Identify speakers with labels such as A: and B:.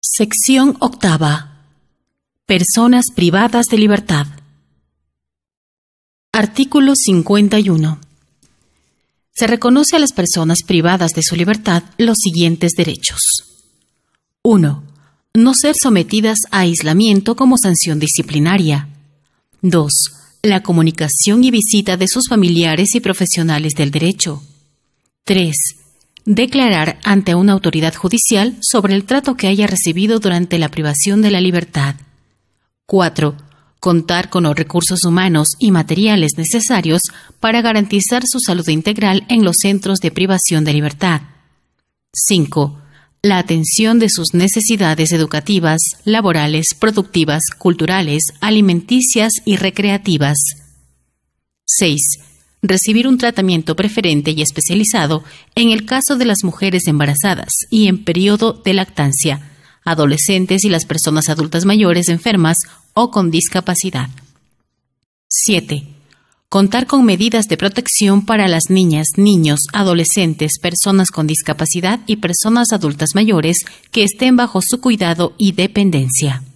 A: Sección octava. Personas privadas de libertad. Artículo 51. Se reconoce a las personas privadas de su libertad los siguientes derechos. 1. No ser sometidas a aislamiento como sanción disciplinaria. 2. La comunicación y visita de sus familiares y profesionales del derecho. 3 declarar ante una autoridad judicial sobre el trato que haya recibido durante la privación de la libertad. 4. Contar con los recursos humanos y materiales necesarios para garantizar su salud integral en los centros de privación de libertad. 5. La atención de sus necesidades educativas, laborales, productivas, culturales, alimenticias y recreativas. 6 recibir un tratamiento preferente y especializado en el caso de las mujeres embarazadas y en periodo de lactancia, adolescentes y las personas adultas mayores enfermas o con discapacidad. 7. Contar con medidas de protección para las niñas, niños, adolescentes, personas con discapacidad y personas adultas mayores que estén bajo su cuidado y dependencia.